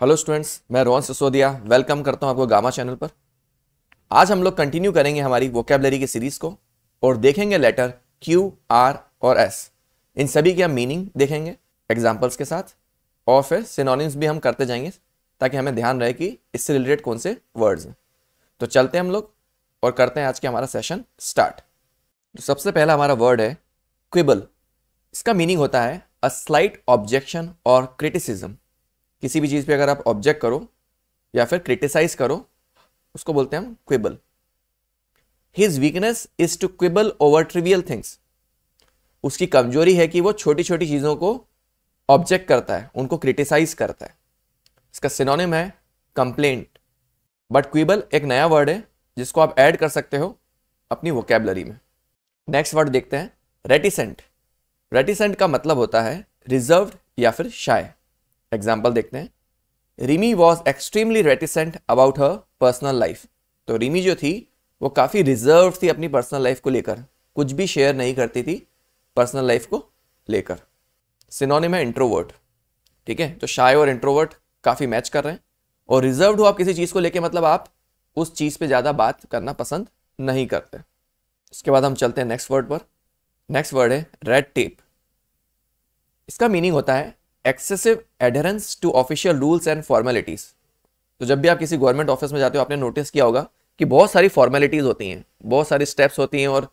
hello students मैं Rohan Sisodia welcome करता हूं आपको गामा चैनल पर आज हम लोग कंटिन्यू करेंगे हमारी वोकेबलरी की सीरीज को और देखेंगे लेटर क्यू आर और एस इन सभी की हम मीनिंग देखेंगे एग्जाम्पल्स के साथ और फिर सिनोनिम्स भी हम करते जाएंगे ताकि हमें ध्यान रहे कि इससे रिलेटेड कौन से वर्ड्स हैं तो चलते हैं हम लोग और करते हैं आज के हमारा सेशन स्टार्ट तो सबसे पहला हमारा वर्ड है क्विबल इसका मीनिंग होता है अ स्लाइट ऑब्जेक्शन और क्रिटिसिज्म किसी भी चीज़ पे अगर आप ऑब्जेक्ट करो या फिर क्रिटिसाइज करो उसको बोलते हैं हम quibble his weakness is to quibble over trivial things उसकी कमजोरी है कि वो छोटी छोटी चीज़ों को ऑब्जेक्ट करता है उनको क्रिटिसाइज करता है इसका सिनोनिम है कंप्लेंट बट क्विबल एक नया वर्ड है जिसको आप ऐड कर सकते हो अपनी वोकेबलरी में नेक्स्ट वर्ड देखते हैं रेटिसेंट रेटिसेंट का मतलब होता है रिजर्व या फिर शाय एग्जाम्पल देखते हैं Rimi was extremely reticent about her personal life तो रिमी जो थी वो काफ़ी रिजर्व थी अपनी पर्सनल लाइफ को लेकर कुछ भी शेयर नहीं करती थी पर्सनल लाइफ को लेकर सिनोनिम है इंट्रोवर्ट ठीक है तो शाय और इंट्रोवर्ट काफ़ी मैच कर रहे हैं और रिजर्व हो आप किसी चीज़ को लेके मतलब आप उस चीज़ पे ज़्यादा बात करना पसंद नहीं करते उसके बाद हम चलते हैं नेक्स्ट वर्ड पर नेक्स्ट वर्ड है रेड टेप इसका मीनिंग होता है excessive adherence to official rules and formalities तो जब भी आप किसी गवर्नमेंट ऑफिस में जाते हो आपने नोटिस किया होगा कि बहुत सारी फॉर्मेलिटीज़ होती हैं बहुत सारी स्टेप्स होती हैं और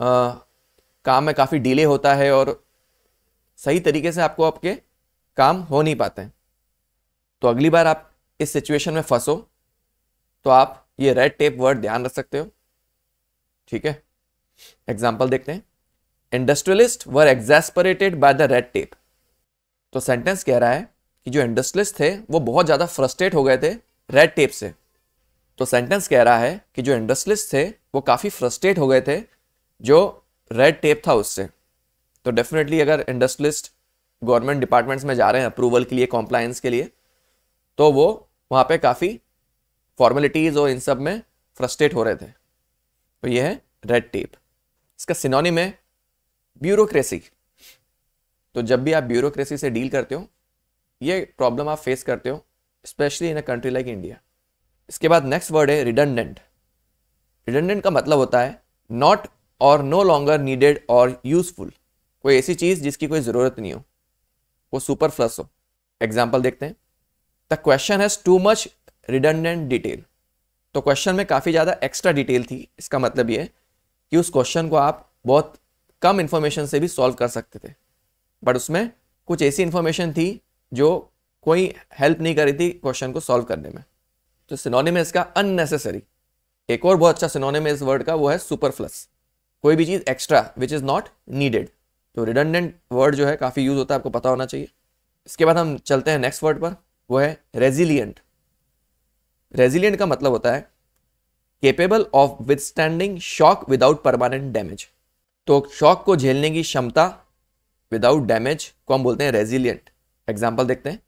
आ, काम में काफ़ी डिले होता है और सही तरीके से आपको आपके काम हो नहीं पाते हैं तो अगली बार आप इस सिचुएशन में फंसो तो आप ये रेड टेप वर्ड ध्यान रख सकते हो ठीक है एग्जाम्पल देखते हैं industrialist were exasperated by the red tape तो सेंटेंस कह रहा है कि जो इंडस्ट्रियलिस्ट थे वो बहुत ज़्यादा फ्रस्ट्रेट हो गए थे रेड टेप से तो सेंटेंस कह रहा है कि जो इंडस्ट्रियलिस्ट थे वो काफ़ी फ्रस्ट्रेट हो गए थे जो रेड टेप था उससे तो डेफिनेटली अगर इंडस्ट्रियलिस्ट गवर्नमेंट डिपार्टमेंट्स में जा रहे हैं अप्रूवल के लिए कॉम्प्लायंस के लिए तो वो वहाँ पे काफ़ी फॉर्मेलिटीज़ और इन सब में फ्रस्ट्रेट हो रहे थे तो ये है रेड टेप इसका सिनोनिम है ब्यूरोक्रेसी तो जब भी आप ब्यूरोक्रेसी से डील करते हो ये प्रॉब्लम आप फेस करते हो specially in a country like India इसके बाद नेक्स्ट वर्ड है रिडंडेंट रिडंडेंट का मतलब होता है नॉट और नो लॉन्गर नीडेड और यूजफुल कोई ऐसी चीज़ जिसकी कोई ज़रूरत नहीं हो वो सुपर फ्लस हो एग्जाम्पल देखते हैं the question has too much redundant detail तो क्वेश्चन में काफ़ी ज़्यादा एक्स्ट्रा डिटेल थी इसका मतलब ये है कि उस क्वेश्चन को आप बहुत कम इन्फॉर्मेशन से भी सॉल्व कर सकते थे बट उसमें कुछ ऐसी इन्फॉर्मेशन थी जो कोई हेल्प नहीं कर रही थी क्वेश्चन को सॉल्व करने में तो सिनोनिम है इसका अननेसेसरी एक और बहुत अच्छा सिनोनिम है इस वर्ड का वो है सुपरफ्लस कोई भी चीज़ extra which is not needed तो रिडंडेंट वर्ड जो है काफ़ी यूज़ होता है आपको पता होना चाहिए इसके बाद हम चलते हैं नेक्स्ट वर्ड पर वो है रेजिलियंट रेजिलियंट का मतलब होता है capable of withstanding shock without permanent damage तो शॉक को झेलने की क्षमता विदाउट डैमेज को हम बोलते हैं रेजिलियंट एग्जाम्पल देखते हैं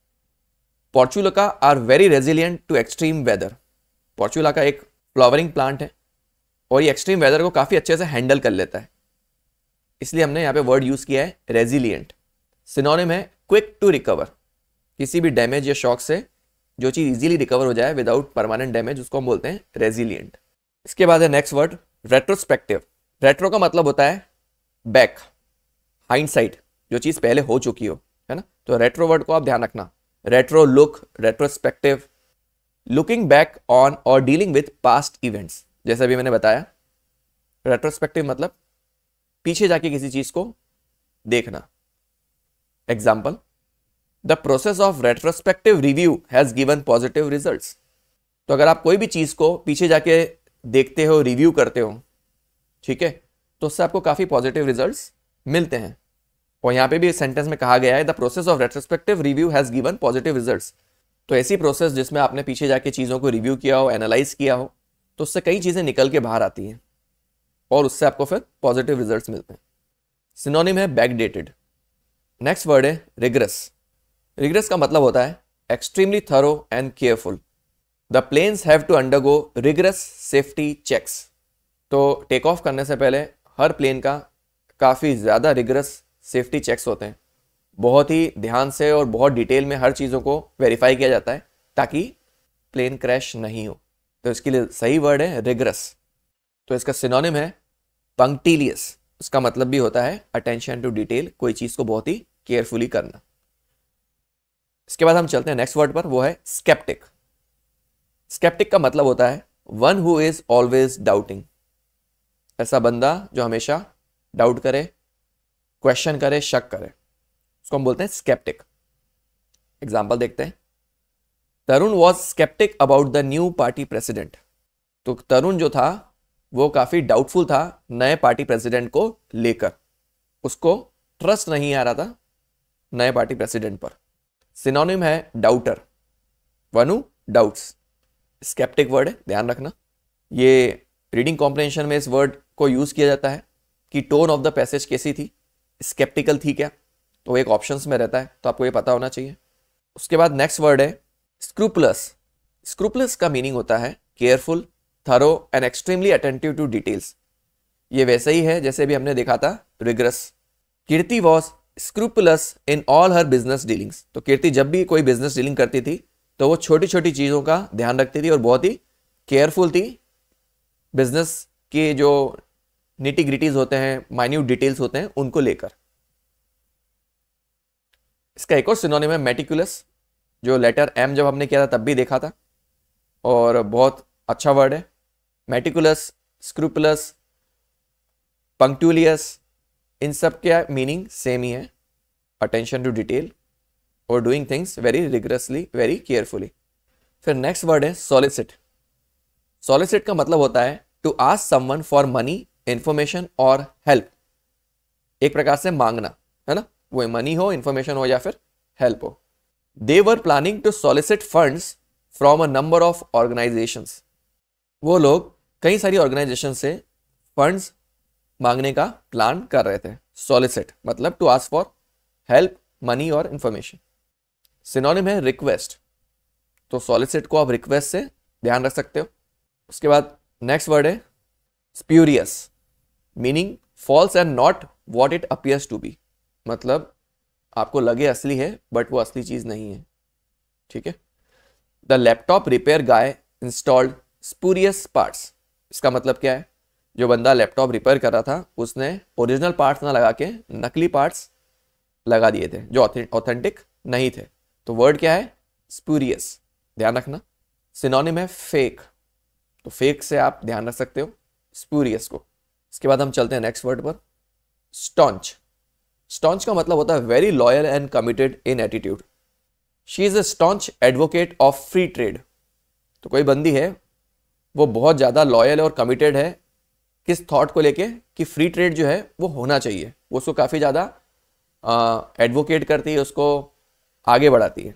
portulaca are very resilient to extreme weather portulaca का एक फ्लावरिंग प्लांट है और ये एक्सट्रीम वेदर को काफ़ी अच्छे से हैंडल कर लेता है इसलिए हमने यहाँ पे वर्ड यूज़ किया है रेजिलियंट सिनोनिम है क्विक टू रिकवर किसी भी डैमेज या शॉक से जो चीज़ इजीली रिकवर हो जाए विदाउट परमानेंट डैमेज उसको हम बोलते हैं रेजिलियंट इसके बाद है नेक्स्ट वर्ड रेट्रोस्पेक्टिव रेट्रो का मतलब होता है बैक साइड जो चीज़ पहले हो चुकी हो है ना तो रेट्रो वर्ड को आप ध्यान रखना retro look retrospective looking back on और डीलिंग विथ पास्ट इवेंट्स जैसा भी मैंने बताया रेट्रोस्पेक्टिव मतलब पीछे जाके किसी चीज़ को देखना example the process of retrospective review has given positive result तो अगर आप कोई भी चीज़ को पीछे जाके देखते हो रिव्यू करते हो ठीक है तो उससे आपको काफ़ी पॉजिटिव रिजल्ट मिलते हैं और यहाँ पे भी सेंटेंस में कहा गया है the process of retrospective review has given positive results तो ऐसी प्रोसेस जिसमें आपने पीछे जाके चीज़ों को रिव्यू किया हो एनालाइज किया हो तो उससे कई चीज़ें निकल के बाहर आती हैं और उससे आपको फिर पॉजिटिव रिजल्ट मिलते हैं सिनोनिम है बैक डेटेड नेक्स्ट वर्ड है रिग्रेस रिग्रेस का मतलब होता है extremely thorough and careful the planes have to undergo rigorous safety checks तो टेक ऑफ करने से पहले हर प्लेन का काफ़ी ज़्यादा रिग्रेस सेफ्टी चेक्स होते हैं बहुत ही ध्यान से और बहुत डिटेल में हर चीज़ों को वेरीफाई किया जाता है ताकि प्लेन क्रैश नहीं हो तो इसके लिए सही वर्ड है रिग्रस तो इसका सिनोनिम है पंक्टीलियस उसका मतलब भी होता है अटेंशन टू डिटेल कोई चीज़ को बहुत ही केयरफुली करना इसके बाद हम चलते हैं नेक्स्ट वर्ड पर वो है स्केप्टिक स्केप्टिक का मतलब होता है one who is always doubting ऐसा बंदा जो हमेशा डाउट करे क्वेश्चन करे शक करे उसको हम बोलते हैं स्केप्टिक एग्जाम्पल देखते हैं Tarun was sceptic about the new party president तो तरुण जो था वो काफ़ी डाउटफुल था नए पार्टी प्रेसिडेंट को लेकर उसको ट्रस्ट नहीं आ रहा था नए पार्टी प्रेसिडेंट पर सिनोनिम है doubter one who doubts sceptic word है ध्यान रखना ये रीडिंग कॉम्प्रेंशन में इस वर्ड को यूज़ किया जाता है कि टोन ऑफ द पैसेज कैसी थी स्केप्टिकल थी क्या तो एक ऑप्शन में रहता है तो आपको ये पता होना चाहिए उसके बाद नेक्स्ट वर्ड है स्क्रूपलस स्क्रूपलस का मीनिंग होता है careful thorough and extremely attentive to details ये वैसे ही है जैसे भी हमने देखा था rigorous Kirti was scrupulous in all her business dealings तो कीर्ति जब भी कोई बिजनेस डीलिंग करती थी तो वो छोटी छोटी चीज़ों का ध्यान रखती थी और बहुत ही केयरफुल थी बिजनेस के जो निटिग्रिटीज होते हैं माइन्यूट डिटेल्स होते हैं उनको लेकर इसका एक और सिनोनिम है मेटिकुलस जो लेटर एम जब हमने किया था तब भी देखा था और बहुत अच्छा वर्ड है मेटिकुलस स्क्रूपुलस पंक्टुलियस इन सब क्या मीनिंग सेम ही है अटेंशन टू डिटेल और doing things very rigorously very carefully फिर नेक्स्ट वर्ड है सॉलिसिट सॉलिसिट का मतलब होता है to ask someone for money information और हेल्प एक प्रकार से मांगना है ना वो मनी हो इन्फॉर्मेशन हो या फिर हेल्प हो they were planning to solicit fund from a number of organisation वो लोग कई सारी ऑर्गेनाइजेशन से फंड्स मांगने का प्लान कर रहे थे सॉलिसिट मतलब to ask for help money और इंफॉर्मेशन सिनोनिम है रिक्वेस्ट तो सॉलिसिट को आप रिक्वेस्ट से ध्यान रख सकते हो उसके बाद नेक्स्ट वर्ड है spurious meaning false and not what it appears to be मतलब आपको लगे असली है बट वो असली चीज़ नहीं है ठीक है the laptop repair guy installed spurious parts इसका मतलब क्या है जो बंदा लैपटॉप रिपेयर कर रहा था उसने ओरिजिनल पार्ट्स ना लगा के नकली पार्ट्स लगा दिए थे जो ऑथेंटिक नहीं थे तो वर्ड क्या है स्पूरियस ध्यान रखना सिनोनिम है फेक तो फेक से आप ध्यान रख सकते हो स्पूरियस को इसके बाद हम चलते हैं नेक्स्ट वर्ड पर स्टॉन्च स्टॉन्च का मतलब होता है very loyal and committed in attitude she is a staunch advocate of free trade तो कोई बंदी है वो बहुत ज़्यादा लॉयल और कमिटेड है किस थॉट को लेके कि फ्री ट्रेड जो है वो होना चाहिए वो उसको काफ़ी ज़्यादा एडवोकेट करती है उसको आगे बढ़ाती है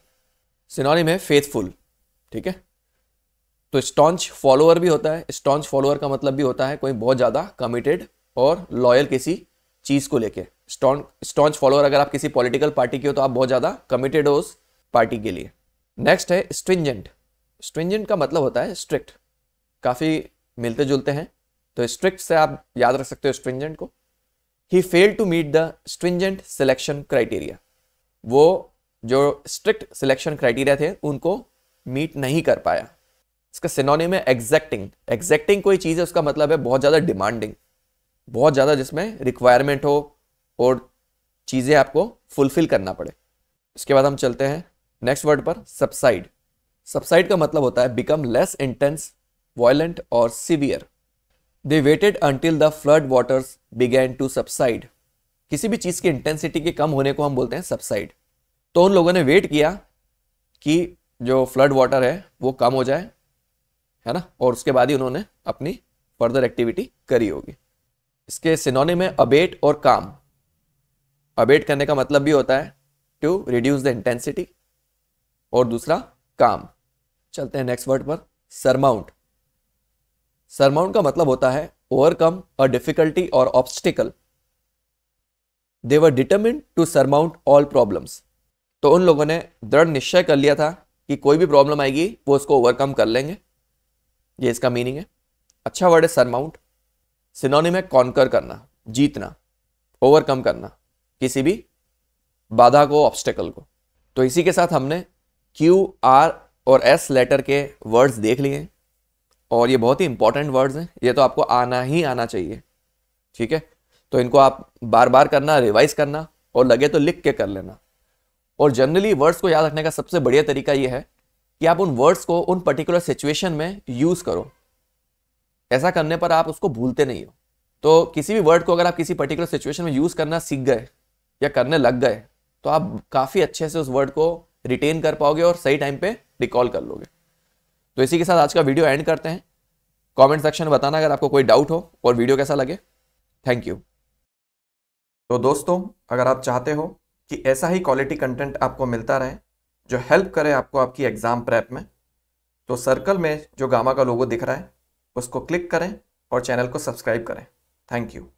सिनोनिम है फेथफुल ठीक है तो स्टॉन्च फॉलोअर भी होता है स्टॉन्च फॉलोअर का मतलब भी होता है कोई बहुत ज़्यादा कमिटेड और लॉयल किसी चीज़ को लेके स्टॉन्च फॉलोअर अगर आप किसी पॉलिटिकल पार्टी के हो तो आप बहुत ज़्यादा कमिटेड हो उस पार्टी के लिए नेक्स्ट है स्ट्रिंजेंट स्ट्रिंजेंट का मतलब होता है स्ट्रिक्ट काफ़ी मिलते जुलते हैं तो स्ट्रिक्ट से आप याद रख सकते हो स्ट्रिंजेंट को ही fail to meet the stringent selection criteria वो जो स्ट्रिक्ट सिलेक्शन क्राइटेरिया थे उनको मीट नहीं कर पाया इसका सिनोनिम है एग्जैक्टिंग एग्जैक्टिंग कोई चीज़ है उसका मतलब है बहुत ज़्यादा डिमांडिंग बहुत ज़्यादा जिसमें रिक्वायरमेंट हो और चीज़ें आपको फुलफिल करना पड़े इसके बाद हम चलते हैं नेक्स्ट वर्ड पर सबसाइड सबसाइड का मतलब होता है बिकम लेस इंटेंस वॉयलेंट और severe they waited until the flood waters began to subside किसी भी चीज़ की इंटेंसिटी के कम होने को हम बोलते हैं सबसाइड तो उन लोगों ने वेट किया कि जो फ्लड वाटर है वो कम हो जाए है ना और उसके बाद ही उन्होंने अपनी फर्दर एक्टिविटी करी होगी इसके सिनोनिम में अबेट और काम अबेट करने का मतलब भी होता है टू रिड्यूस द इंटेंसिटी और दूसरा काम चलते हैं नेक्स्ट वर्ड पर सरमाउंट सरमाउंट का मतलब होता है ओवरकम अ डिफिकल्टी और obstacle they were determined to surmount all problems तो उन लोगों ने दृढ़ निश्चय कर लिया था कि कोई भी प्रॉब्लम आएगी वो उसको ओवरकम कर लेंगे ये इसका मीनिंग है अच्छा वर्ड है सरमाउंट सिनोनिम है कॉन्कर करना जीतना ओवरकम करना किसी भी बाधा को ऑब्स्टेकल को तो इसी के साथ हमने क्यू आर और एस लेटर के वर्ड्स देख लिए और ये बहुत ही इंपॉर्टेंट वर्ड्स हैं ये तो आपको आना ही आना चाहिए ठीक है तो इनको आप बार बार करना रिवाइज करना और लगे तो लिख के कर लेना और जनरली वर्ड्स को याद रखने का सबसे बढ़िया तरीका ये है कि आप उन वर्ड्स को उन पर्टिकुलर सिचुएशन में यूज़ करो ऐसा करने पर आप उसको भूलते नहीं हो तो किसी भी वर्ड को अगर आप किसी पर्टिकुलर सिचुएशन में यूज़ करना सीख गए या करने लग गए तो आप काफ़ी अच्छे से उस वर्ड को रिटेन कर पाओगे और सही टाइम पे रिकॉल कर लोगे तो इसी के साथ आज का वीडियो एंड करते हैं कमेंट सेक्शन में बताना अगर आपको कोई डाउट हो और वीडियो कैसा लगे थैंक यू तो दोस्तों अगर आप चाहते हो कि ऐसा ही क्वालिटी कंटेंट आपको मिलता रहे जो हेल्प करे आपको आपकी एग्ज़ाम प्रैप में तो सर्कल में जो गामा का लोगो दिख रहा है उसको क्लिक करें और चैनल को सब्सक्राइब करें थैंक यू